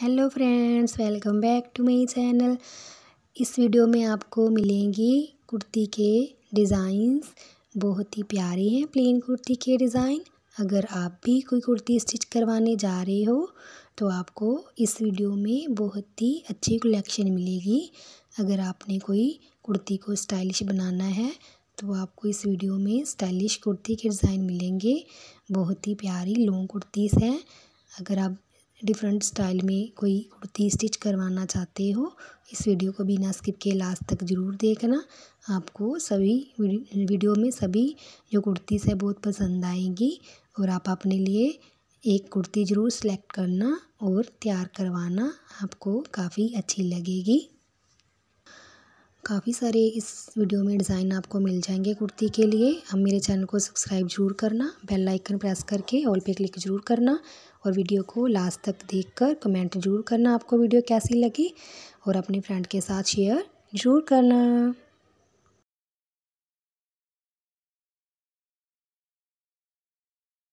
hello friends welcome back to my channel इस video में आपको मिलेंगी कुर्ती के डिज़ाइंस बहुत ही प्यारे हैं प्लेन कुर्ती के डिज़ाइन अगर आप भी कोई कुर्ती स्टिच करवाने जा रहे हो तो आपको इस वीडियो में बहुत ही अच्छी कलेक्शन मिलेगी अगर आपने कोई कुर्ती को स्टाइलिश बनाना है तो आपको इस वीडियो में स्टाइलिश कुर्ती के डिज़ाइन मिलेंगे बहुत ही प्यारी लॉन्ग कुर्तीस हैं अगर आप डिफ़रेंट स्टाइल में कोई कुर्ती स्टिच करवाना चाहते हो इस वीडियो को बिना स्किप किए लास्ट तक ज़रूर देखना आपको सभी वीडियो में सभी जो कुर्तीस है बहुत पसंद आएंगी और आप अपने लिए एक कुर्ती ज़रूर सेलेक्ट करना और तैयार करवाना आपको काफ़ी अच्छी लगेगी काफ़ी सारे इस वीडियो में डिज़ाइन आपको मिल जाएंगे कुर्ती के लिए हम मेरे चैनल को सब्सक्राइब जरूर करना बेल आइकन प्रेस करके ऑल पे क्लिक जरूर करना और वीडियो को लास्ट तक देखकर कमेंट जरूर करना आपको वीडियो कैसी लगी और अपने फ्रेंड के साथ शेयर जरूर करना